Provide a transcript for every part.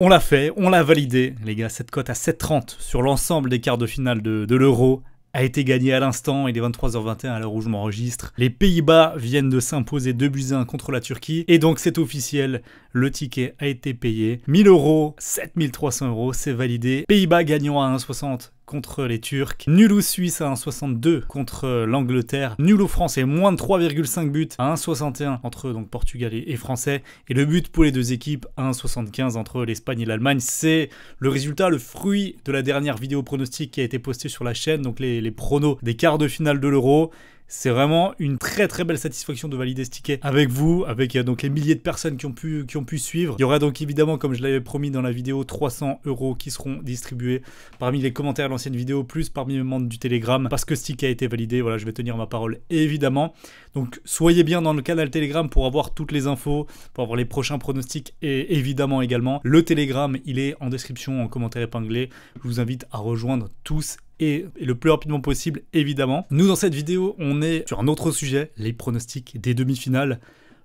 On l'a fait, on l'a validé. Les gars, cette cote à 7,30 sur l'ensemble des quarts de finale de, l'Euro a été gagnée à l'instant. Il est 23h21 à l'heure où je m'enregistre. Les Pays-Bas viennent de s'imposer 2 buts 1 contre la Turquie. Et donc, c'est officiel. Le ticket a été payé. 1000 euros, 7300 euros, c'est validé. Pays-Bas gagnant à 1,60 contre les Turcs, nul aux suisse à 1,62 contre l'Angleterre, nul aux Français, moins de 3,5 buts à 1,61 entre donc Portugal et, Français, et le but pour les deux équipes à 1,75 entre l'Espagne et l'Allemagne. C'est le résultat, le fruit de la dernière vidéo pronostic qui a été postée sur la chaîne, donc les pronos des quarts de finale de l'Euro. C'est vraiment une très très belle satisfaction de valider ce ticket avec vous, avec euh, donc les milliers de personnes qui ont pu qui ont pu suivre. Il y aura donc évidemment, comme je l'avais promis dans la vidéo, 300 euros qui seront distribués parmi les commentaires de l'ancienne vidéo, plus parmi les membres du Telegram, parce que ce ticket a été validé. Voilà, je vais tenir ma parole évidemment. Donc soyez bien dans le canal Telegram pour avoir toutes les infos, pour avoir les prochains pronostics et évidemment également le Telegram. Il est en description, en commentaire épinglé. Je vous invite à rejoindre tous et, le plus rapidement possible, évidemment. Nous, dans cette vidéo, on est sur un autre sujet, les pronostics des demi-finales.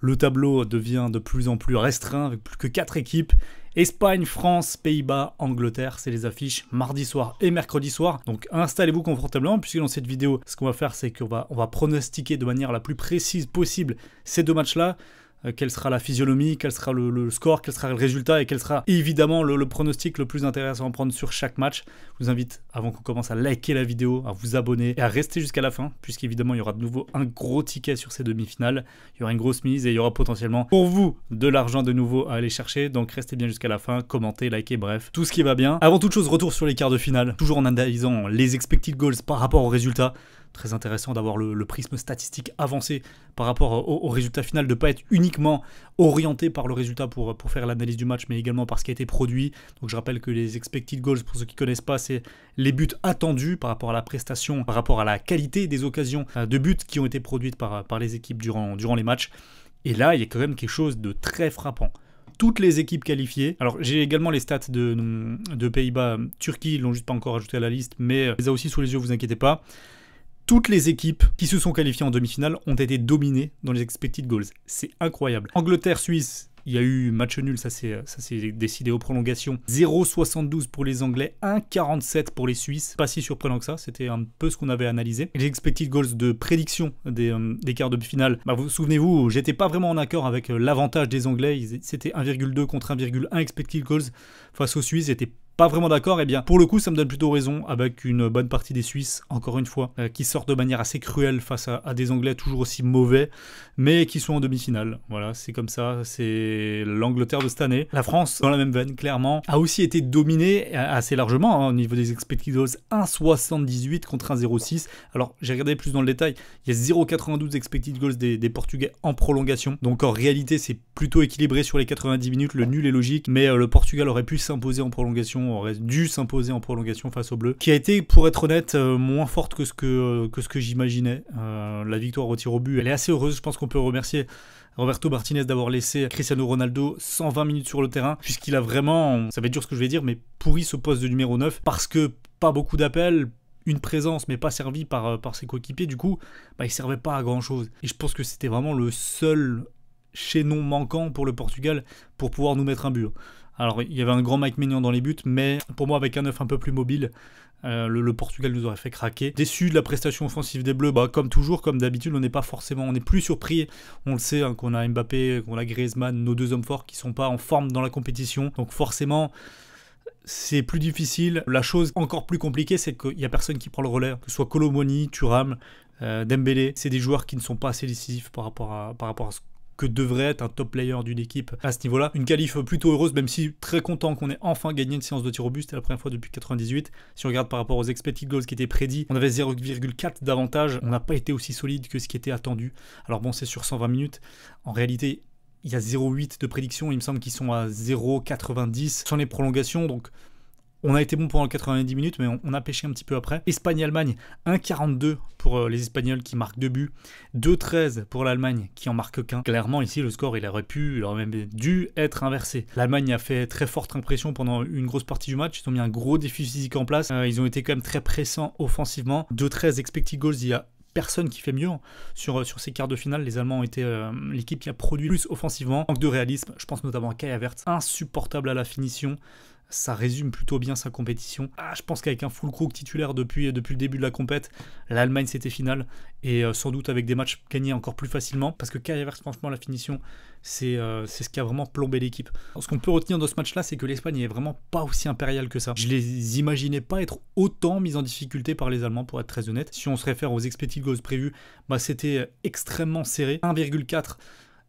Le tableau devient de plus en plus restreint avec plus que 4 équipes. Espagne, France, Pays-Bas, Angleterre, c'est les affiches mardi soir et mercredi soir. Donc installez-vous confortablement puisque dans cette vidéo, ce qu'on va faire, c'est qu'on on va pronostiquer de manière la plus précise possible ces deux matchs-là. Euh, quelle sera la physionomie, quel sera le, score, quel sera le résultat et quel sera évidemment le, pronostic le plus intéressant à prendre sur chaque match. Je vous invite, avant qu'on commence, à liker la vidéo, à vous abonner et à rester jusqu'à la fin, puisqu'évidemment, il y aura de nouveau un gros ticket sur ces demi-finales. Il y aura une grosse mise et il y aura potentiellement pour vous de l'argent de nouveau à aller chercher. Donc restez bien jusqu'à la fin, commentez, likez, bref, tout ce qui va bien. Avant toute chose, retour sur les quarts de finale, toujours en analysant les expected goals par rapport aux résultats. Très intéressant d'avoir le, prisme statistique avancé par rapport au, résultat final, de ne pas être uniquement orienté par le résultat pour, pour faire l'analyse du match, mais également par ce qui a été produit. Donc je rappelle que les expected goals, pour ceux qui ne connaissent pas, c'est les buts attendus par rapport à la prestation, par rapport à la qualité des occasions euh, de buts qui ont été produites par, par les équipes durant, durant les matchs. Et là, il y a quand même quelque chose de très frappant toutes les équipes qualifiées. Alors j'ai également les stats de, de Pays-Bas, Turquie, ils l'ont juste pas encore ajouté à la liste, mais euh, les a aussi sous les yeux, vous inquiétez pas toutes les équipes qui se sont qualifiées en demi-finale ont été dominées dans les expected goals. C'est incroyable. Angleterre-Suisse, il y a eu match nul, ça s'est décidé aux prolongations. 0,72 pour les Anglais, 1,47 pour les Suisses. Pas si surprenant que ça, c'était un peu ce qu'on avait analysé. Les expected goals de prédiction des, euh, quarts de finale, bah vous souvenez-vous, j'étais pas vraiment en accord avec euh, l'avantage des Anglais. C'était 1,2 contre 1,1 expected goals face aux Suisses pas vraiment d'accord, et eh bien pour le coup ça me donne plutôt raison avec une bonne partie des Suisses, encore une fois, euh, qui sortent de manière assez cruelle face à, des Anglais toujours aussi mauvais, mais qui sont en demi-finale. Voilà, c'est comme ça, c'est l'Angleterre de cette année. La France, dans la même veine, clairement, a aussi été dominée euh, assez largement hein, au niveau des expected goals, 1,78 contre 1,06. Alors j'ai regardé plus dans le détail, il y a 0,92 expected goals des, Portugais en prolongation, donc en réalité c'est plutôt équilibré sur les 90 minutes, le nul est logique, mais euh, le Portugal aurait pu s'imposer en prolongation aurait dû s'imposer en prolongation face au bleu qui a été, pour être honnête, euh, moins forte que ce que, euh, que, ce que j'imaginais. Euh, la victoire au tir au but, elle est assez heureuse. Je pense qu'on peut remercier Roberto Martinez d'avoir laissé Cristiano Ronaldo 120 minutes sur le terrain, puisqu'il a vraiment, ça va être dur ce que je vais dire, mais pourri ce poste de numéro 9, parce que pas beaucoup d'appels, une présence, mais pas servie par, par ses coéquipiers, du coup, bah, il servait pas à grand-chose. Et je pense que c'était vraiment le seul chaînon manquant pour le Portugal pour pouvoir nous mettre un but. Hein. Alors, il y avait un grand Mike Maignan dans les buts, mais pour moi, avec un œuf un peu plus mobile, euh, le, Portugal nous aurait fait craquer. Déçu de la prestation offensive des Bleus, bah, comme toujours, comme d'habitude, on n'est pas forcément, on n'est plus surpris. On le sait hein, qu'on a Mbappé, qu'on a Griezmann, nos deux hommes forts qui sont pas en forme dans la compétition. Donc forcément, c'est plus difficile. La chose encore plus compliquée, c'est qu'il n'y a personne qui prend le relais, que ce soit Colomoni, Turam, Dembele, euh, Dembélé. C'est des joueurs qui ne sont pas assez décisifs par rapport à, par rapport à que devrait être un top player d'une équipe à ce niveau-là. Une qualif plutôt heureuse, même si très content qu'on ait enfin gagné une séance de tir au but. C'était la première fois depuis 98. Si on regarde par rapport aux expected goals qui étaient prédits, on avait 0,4 d'avantage. On n'a pas été aussi solide que ce qui était attendu. Alors bon, c'est sur 120 minutes. En réalité, il y a 0,8 de prédiction. Il me semble qu'ils sont à 0,90 Sans les prolongations. Donc on a été bon pendant 90 minutes, mais on, a pêché un petit peu après. Espagne-Allemagne, 1,42 pour euh, les Espagnols qui marquent deux buts, 2,13 pour l'Allemagne qui en marque qu'un. Clairement, ici, le score, il aurait pu, il aurait même dû être inversé. L'Allemagne a fait très forte impression pendant une grosse partie du match. Ils ont mis un gros défi physique en place. Euh, ils ont été quand même très pressants offensivement. 2-13 expected goals, il y a personne qui fait mieux hein. sur, euh, sur ces quarts de finale. Les Allemands ont été l'équipe qui a produit plus offensivement. Manque de réalisme, je pense notamment à Kai Havertz, insupportable à la finition ça résume plutôt bien sa compétition. Ah, je pense qu'avec un full crook titulaire depuis, depuis le début de la compète, l'Allemagne c'était finale et euh, sans doute avec des matchs gagnés encore plus facilement parce que Kai franchement, la finition, c'est euh, c'est ce qui a vraiment plombé l'équipe. Ce qu'on peut retenir de ce match-là, c'est que l'Espagne n'est vraiment pas aussi impériale que ça. Je ne les imaginais pas être autant mis en difficulté par les Allemands, pour être très honnête. Si on se réfère aux expected goals prévus, bah, c'était extrêmement serré. 1,4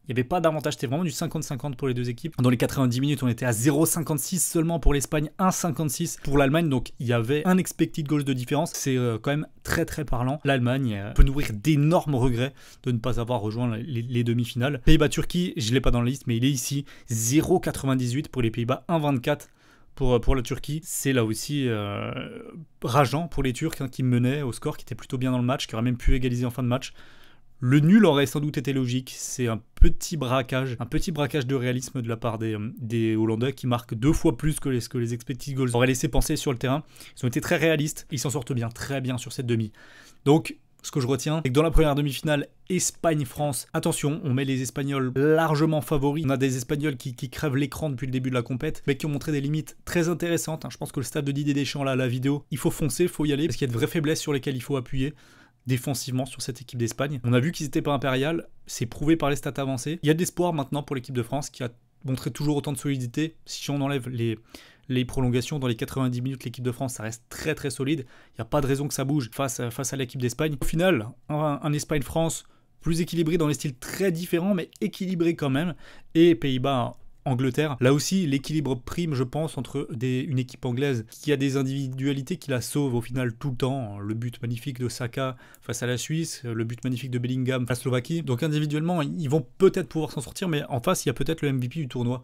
il n'y avait pas d'avantage, c'était vraiment du 50-50 pour les deux équipes. Dans les 90 minutes, on était à 0,56 seulement pour l'Espagne, 1,56 pour l'Allemagne. Donc il y avait un expected gauche de différence. C'est euh, quand même très très parlant. L'Allemagne euh, peut nourrir d'énormes regrets de ne pas avoir rejoint les, demi-finales. Pays-Bas-Turquie, je ne l'ai pas dans la liste, mais il est ici. 0,98 pour les Pays-Bas, 1,24 pour, euh, pour, la Turquie. C'est là aussi rageant pour les Turcs hein, qui menaient au score, qui était plutôt bien dans le match, qui aurait même pu égaliser en fin de match. Le nul aurait sans doute été logique. C'est un petit braquage, un petit braquage de réalisme de la part des, euh, Hollandais qui marquent deux fois plus que les, que les expected goals auraient laissé penser sur le terrain. Ils ont été très réalistes. Ils s'en sortent bien, très bien sur cette demi. Donc, ce que je retiens, c'est que dans la première demi-finale, Espagne-France, attention, on met les Espagnols largement favoris. On a des Espagnols qui, crèvent l'écran depuis le début de la compète, mais qui ont montré des limites très intéressantes. Hein. Je pense que le stade de Didier Deschamps, là, la vidéo, il faut foncer, il faut y aller, parce qu'il y a de vraies faiblesses sur lesquelles il faut appuyer défensivement sur cette équipe d'Espagne. On a vu qu'ils n'étaient pas impérial, c'est prouvé par les stats avancées. Il y a de l'espoir maintenant pour l'équipe de France qui a montré toujours autant de solidité. Si on enlève les, les prolongations dans les 90 minutes, l'équipe de France, ça reste très très solide. Il n'y a pas de raison que ça bouge face, face à l'équipe d'Espagne. Au final, un, un Espagne-France plus équilibré dans les styles très différents, mais équilibré quand même. Et Pays-Bas, Angleterre. Là aussi, l'équilibre prime, je pense, entre des, une équipe anglaise qui a des individualités qui la sauvent au final tout le temps. Le but magnifique de Saka face à la Suisse, le but magnifique de Bellingham face à la Slovaquie. Donc individuellement, ils vont peut-être pouvoir s'en sortir, mais en face, il y a peut-être le MVP du tournoi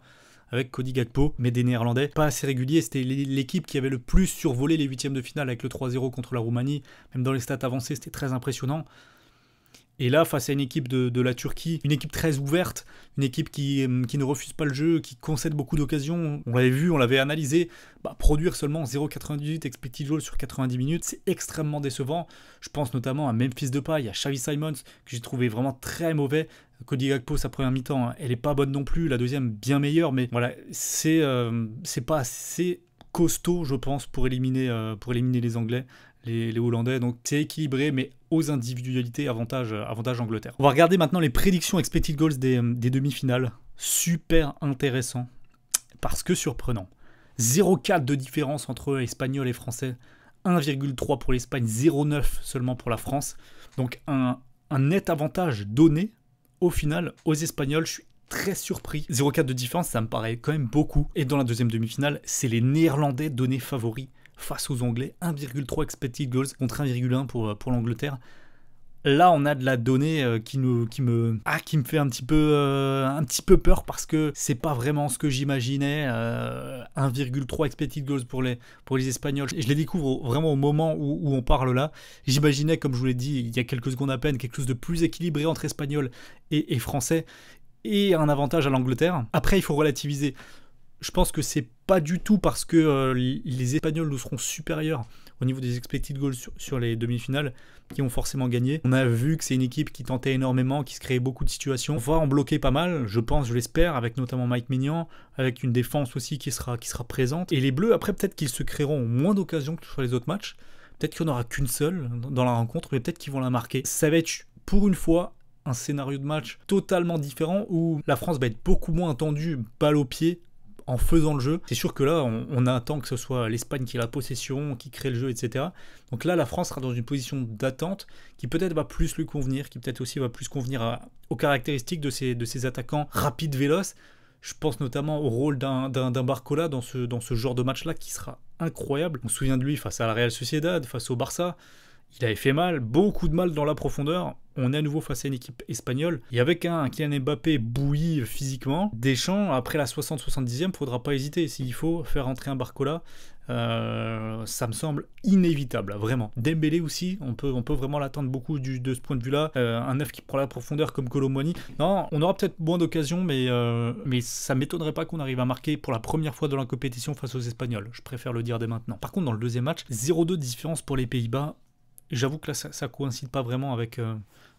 avec Cody Gakpo, mais des Néerlandais pas assez réguliers. C'était l'équipe qui avait le plus survolé les huitièmes de finale avec le 3-0 contre la Roumanie. Même dans les stats avancées, c'était très impressionnant. Et là, face à une équipe de, la Turquie, une équipe très ouverte, une équipe hum, qui, ne refuse pas le jeu, qui concède beaucoup d'occasions, on l'avait vu, on l'avait analysé, bah, produire seulement 0,98 expected goal sur 90 minutes, c'est extrêmement décevant. Je pense notamment à Memphis Depay, à Xavi Simons, que j'ai trouvé vraiment très mauvais. Cody Gakpo, sa première mi-temps, hein, elle n'est pas bonne non plus, la deuxième bien meilleure, mais voilà, c'est euh, pas assez costaud, je pense, pour éliminer, euh, pour éliminer les Anglais les, Hollandais. Donc c'est équilibré, mais aux individualités, avantage, avantage Angleterre. On va regarder maintenant les prédictions expected goals des, euh, demi-finales. Super intéressant, parce que surprenant. 0,4 de différence entre espagnol et Français. 1,3 pour l'Espagne, 0,9 seulement pour la France. Donc un, un, net avantage donné au final aux Espagnols. Je suis très surpris. 0,4 de différence, ça me paraît quand même beaucoup. Et dans la deuxième demi-finale, c'est les Néerlandais donnés favoris face aux Anglais. 1,3 expected goals contre 1,1 pour, euh, pour l'Angleterre. Là, on a de la donnée euh, qui, nous, qui, me, ah, qui me fait un petit, peu, euh, un petit peu peur parce que c'est pas vraiment ce que j'imaginais. 1,3 expected goals pour les, pour les Espagnols. je les découvre vraiment au moment où, on parle là. J'imaginais, comme je vous l'ai dit il y a quelques secondes à peine, quelque chose de plus équilibré entre Espagnols et Français et un avantage à l'Angleterre. Après, il faut relativiser je pense que c'est pas du tout parce que euh, les Espagnols nous seront supérieurs au niveau des expected goals sur, sur les demi-finales qui ont forcément gagné. On a vu que c'est une équipe qui tentait énormément, qui se créait beaucoup de situations. On va en bloquer pas mal, je pense, je l'espère, avec notamment Mike Mignon, avec une défense aussi qui sera, qui sera présente. Et les Bleus, après, peut-être qu'ils se créeront moins d'occasions que sur les autres matchs. Peut-être qu'il n'y en aura qu'une seule dans la rencontre, mais peut-être qu'ils vont la marquer. Ça va être, pour une fois, un scénario de match totalement différent où la France va être beaucoup moins tendue, balle au pied, en faisant le jeu. C'est sûr que là, on, attend que ce soit l'Espagne qui ait la possession, qui crée le jeu, etc. Donc là, la France sera dans une position d'attente qui peut-être va plus lui convenir, qui peut-être aussi va plus convenir aux caractéristiques de ses, de attaquants rapides, véloces. Je pense notamment au rôle d'un Barcola dans ce, dans ce genre de match-là qui sera incroyable. On se souvient de lui face à la Real Sociedad, face au Barça. Il avait fait mal, beaucoup de mal dans la profondeur. On est à nouveau face à une équipe espagnole. Et avec un Kylian Mbappé bouilli physiquement, Deschamps, après la 60-70e, faudra pas hésiter. S'il faut faire entrer un Barcola, euh, ça me semble inévitable, vraiment. Dembélé aussi, on peut, on peut vraiment l'attendre beaucoup de ce point de vue-là. Euh, un neuf qui prend la profondeur comme Colomboigny. Non, on aura peut-être moins d'occasions, mais, euh, mais ça m'étonnerait pas qu'on arrive à marquer pour la première fois de la compétition face aux Espagnols. Je préfère le dire dès maintenant. Par contre, dans le deuxième match, 0-2 différence pour les Pays-Bas J'avoue que là, ça, ça, coïncide pas vraiment avec, euh,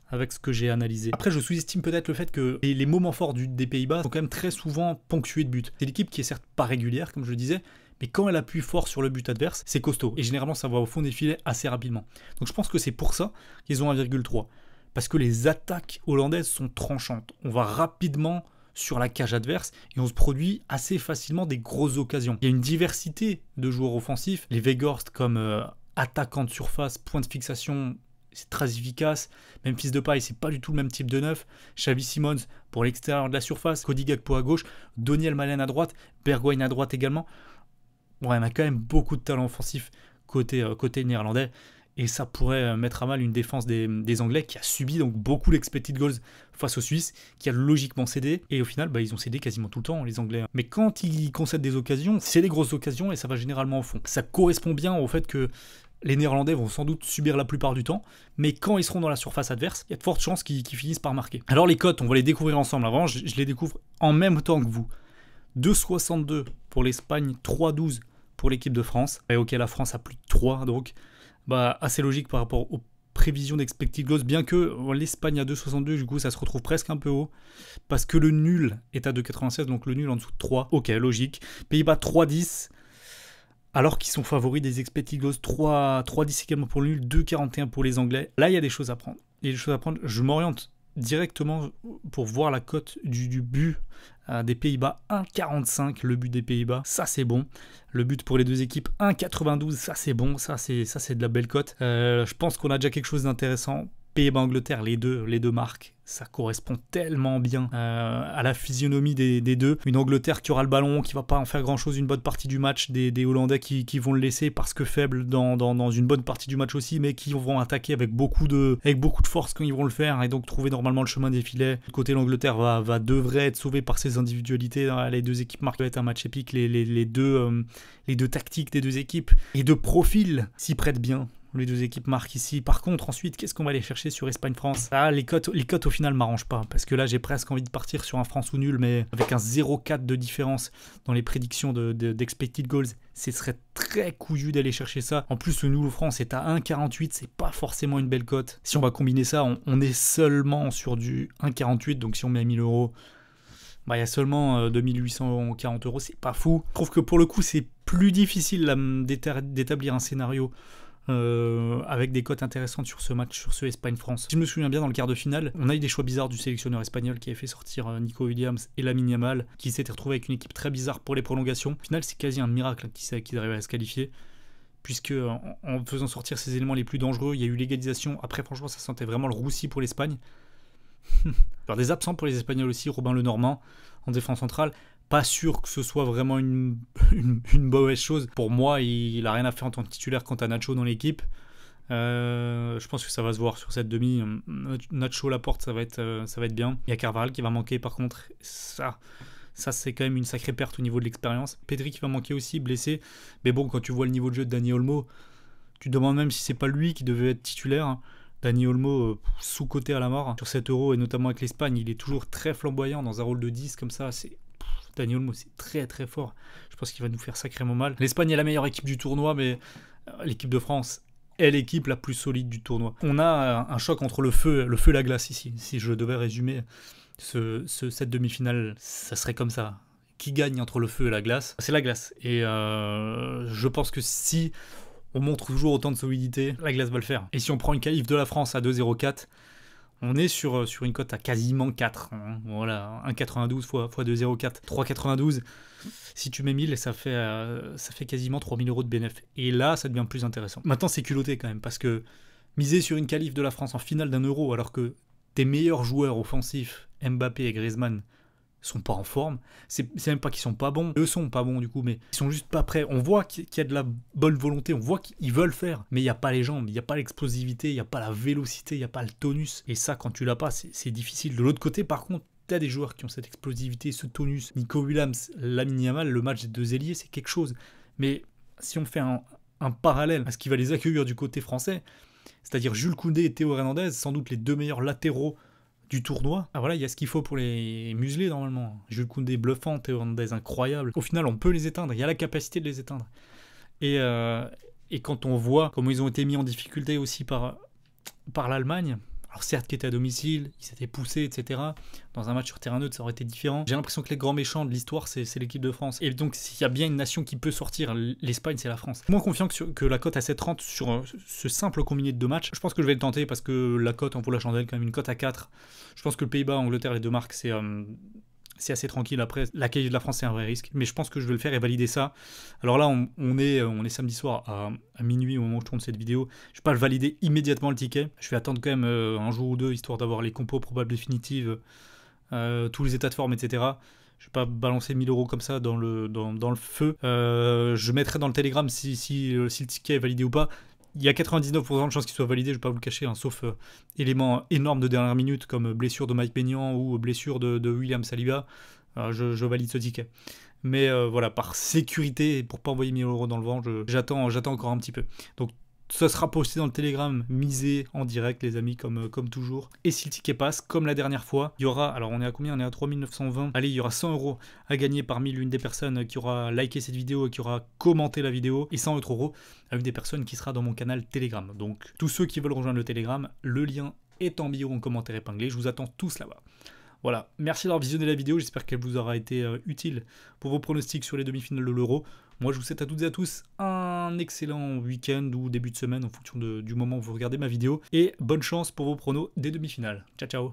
avec ce que j'ai analysé. Après, je sous-estime peut-être le fait que les, moments forts du, des Pays-Bas sont quand même très souvent ponctués de buts. C'est l'équipe qui est certes pas régulière, comme je le disais, mais quand elle appuie fort sur le but adverse, c'est costaud. Et généralement, ça va au fond des filets assez rapidement. Donc je pense que c'est pour ça qu'ils ont 1,3. Parce que les attaques hollandaises sont tranchantes. On va rapidement sur la cage adverse et on se produit assez facilement des grosses occasions. Il y a une diversité de joueurs offensifs. Les Weghorst comme euh, attaquant de surface, point de fixation, c'est très efficace. Même fils de paille c'est pas du tout le même type de neuf. Xavi Simons pour l'extérieur de la surface, Cody Gakpo à gauche, Daniel Malen à droite, Bergwijn à droite également. Bon, ouais, a quand même beaucoup de talent offensif côté, euh, côté néerlandais. Et ça pourrait euh, mettre à mal une défense des, Anglais qui a subi donc beaucoup l'expected goals face aux Suisses, qui a logiquement cédé. Et au final, bah, ils ont cédé quasiment tout le temps, les Anglais. Hein. Mais quand ils concèdent des occasions, c'est des grosses occasions et ça va généralement au fond. Ça correspond bien au fait que les Néerlandais vont sans doute subir la plupart du temps, mais quand ils seront dans la surface adverse, il y a de fortes chances qu'ils finissent par marquer. Alors les cotes, on va les découvrir ensemble avant, je, les découvre en même temps que vous. 2,62 pour l'Espagne, 3,12 pour l'équipe de France. Et ok, la France a plus de 3, donc bah, assez logique par rapport aux prévisions d'expected goals, bien que l'Espagne à 2,62, du coup ça se retrouve presque un peu haut, parce que le nul est à 2,96, donc le nul en dessous de 3, ok, logique. Pays-Bas 3,10, alors qu'ils sont favoris des expected 3, 3 10 également pour le nul, 41 pour les Anglais. Là, il y a des choses à prendre. choses à prendre. Je m'oriente directement pour voir la cote du, but euh, des Pays-Bas. 1,45 le but des Pays-Bas, ça c'est bon. Le but pour les deux équipes, 1,92, ça c'est bon, ça c'est de la belle cote. Euh, je pense qu'on a déjà quelque chose d'intéressant et angleterre les deux, les deux marques, ça correspond tellement bien euh, à la physionomie des, deux. Une Angleterre qui aura le ballon, qui va pas en faire grand chose une bonne partie du match, des, Hollandais qui, vont le laisser parce que faibles dans, une bonne partie du match aussi, mais qui vont attaquer avec beaucoup de, avec beaucoup de force quand ils vont le faire et donc trouver normalement le chemin des filets. Du côté l'Angleterre va, va devrait être sauvé par ses individualités. Hein. Les deux équipes marquent être un match épique, les, deux, euh, les deux tactiques des deux équipes et de profil s'y prêtent bien les deux équipes marquent ici. Par contre, ensuite, qu'est-ce qu'on va aller chercher sur Espagne-France Ah, les cotes, les cotes au final m'arrangent pas, parce que là, j'ai presque envie de partir sur un France ou nul, mais avec un 0,4 de différence dans les prédictions d'expected goals, ce serait très couillu d'aller chercher ça. En plus, le nouveau France est à 1,48, c'est pas forcément une belle cote. Si on va combiner ça, on, est seulement sur du 1,48, donc si on met à 1000 euros, bah, il y a seulement 2840 euh, euros, c'est pas fou. Je trouve que pour le coup, c'est plus difficile d'établir un scénario euh, avec des cotes intéressantes sur ce match, sur ce Espagne-France. Si je me souviens bien, dans le quart de finale, on a eu des choix bizarres du sélectionneur espagnol qui avait fait sortir euh, Nico Williams et Lamine Mal qui s'était retrouvé avec une équipe très bizarre pour les prolongations. Au final, c'est quasi un miracle qu'ils qui à se qualifier puisque euh, en, faisant sortir ces éléments les plus dangereux, il y a eu l'égalisation. Après, franchement, ça sentait vraiment le roussi pour l'Espagne. Alors, des absents pour les Espagnols aussi, Robin Lenormand en défense centrale pas sûr que ce soit vraiment une, mauvaise chose. Pour moi, il n'a rien à faire en tant que titulaire quant à Nacho dans l'équipe. Euh, je pense que ça va se voir sur cette demi. Nacho porte ça va être, euh, ça va être bien. Il y a Carval qui va manquer par contre. Ça, ça c'est quand même une sacrée perte au niveau de l'expérience. Pedri qui va manquer aussi, blessé. Mais bon, quand tu vois le niveau de jeu de Dani Olmo, tu te demandes même si c'est pas lui qui devait être titulaire. Hein. Dani Olmo euh, sous-côté à la mort sur 7 euros et notamment avec l'Espagne, il est toujours très flamboyant dans un rôle de 10 comme ça, c'est Daniel c'est très très fort. Je pense qu'il va nous faire sacrément mal. L'Espagne est la meilleure équipe du tournoi, mais euh, l'équipe de France est l'équipe la plus solide du tournoi. On a euh, un choc entre le feu, le feu et la glace ici. Si je devais résumer ce, cette demi-finale, ça serait comme ça. Qui gagne entre le feu et la glace C'est la glace. Et euh, je pense que si on montre toujours autant de solidité, la glace va le faire. Et si on prend une calife de la France à 2-0-4, on est sur, euh, sur une cote à quasiment 4. Hein. Voilà, 1,92 fois, 2,04, 3,92. Si tu mets 1000, ça fait, euh, ça fait quasiment 3000 euros de bénéfice. Et là, ça devient plus intéressant. Maintenant, c'est culotté quand même, parce que miser sur une qualif de la France en finale d'un euro, alors que tes meilleurs joueurs offensifs, Mbappé et Griezmann, sont pas en forme. C'est même pas qu'ils sont pas bons, eux sont pas bons du coup, mais ils sont juste pas prêts. On voit qu'il y a de la bonne volonté, on voit qu'ils veulent faire, mais il n'y a pas les jambes, il n'y a pas l'explosivité, il n'y a pas la vélocité, il n'y a pas le tonus. Et ça, quand tu l'as pas, c'est difficile. De l'autre côté, par contre, tu as des joueurs qui ont cette explosivité, ce tonus. Nico Williams, l'ami le match des deux ailiers, c'est quelque chose. Mais si on fait un, parallèle à ce qui va les accueillir du côté français, c'est-à-dire Jules Koundé et Théo Hernandez, sans doute les deux meilleurs latéraux du tournoi. Ah voilà, il y a ce qu'il faut pour les museler normalement. Jules Koundé bluffant, et Hernandez incroyable. Au final, on peut les éteindre, il y a la capacité de les éteindre. Et, euh, quand on voit comment ils ont été mis en difficulté aussi par, par l'Allemagne, certes, qui était à domicile, ils s'était poussé, etc. Dans un match sur terrain neutre, ça aurait été différent. J'ai l'impression que les grands méchants de l'histoire, c'est l'équipe de France. Et donc, s'il y a bien une nation qui peut sortir, l'Espagne, c'est la France. Moins confiant que, la cote à 7,30 sur euh, ce simple combiné de deux matchs, je pense que je vais le tenter parce que la cote en vaut la chandelle, quand même une cote à 4. Je pense que le Pays-Bas, Angleterre, les deux marques, c'est... Euh, c'est assez tranquille. Après, L'accueil de la France, c'est un vrai risque. Mais je pense que je vais le faire et valider ça. Alors là, on, est, euh, on est samedi soir à, minuit au moment où je tourne cette vidéo. Je ne vais pas valider immédiatement le ticket. Je vais attendre quand même euh, un jour ou deux, histoire d'avoir les compos probables définitives, euh, tous les états de forme, etc. Je ne vais pas balancer 1000 euros comme ça dans le, dans, dans le feu. je mettrai dans le Telegram si, si, si, le ticket est validé ou pas il y a 99% de chances qu'il soit validé, je ne vais pas vous le cacher, hein, sauf euh, élément énorme de dernière minute comme euh, blessure de Mike Peignan ou euh, blessure de, William Saliba. je, valide ce ticket. Mais voilà, par sécurité, pour pas envoyer 1000 euros dans le vent, j'attends encore un petit peu. Donc ça sera posté dans le Telegram, misé en direct, les amis, comme, euh, comme toujours. Et si le ticket passe, comme la dernière fois, il y aura, alors on est à combien On est à 3920. Allez, il y aura 100 euros à gagner parmi l'une des personnes qui aura liké cette vidéo et qui aura commenté la vidéo, et 100 autres euros à des personnes qui sera dans mon canal Telegram. Donc, tous ceux qui veulent rejoindre le Telegram, le lien est en bio en commentaire épinglé. Je vous attends tous là-bas. Voilà, merci d'avoir visionné la vidéo, j'espère qu'elle vous aura été euh, utile pour vos pronostics sur les demi-finales de l'Euro. Moi, je vous souhaite à toutes et à tous un excellent week-end ou début de semaine en fonction du moment où vous regardez ma vidéo. Et bonne chance pour vos pronos des demi-finales. Ciao, ciao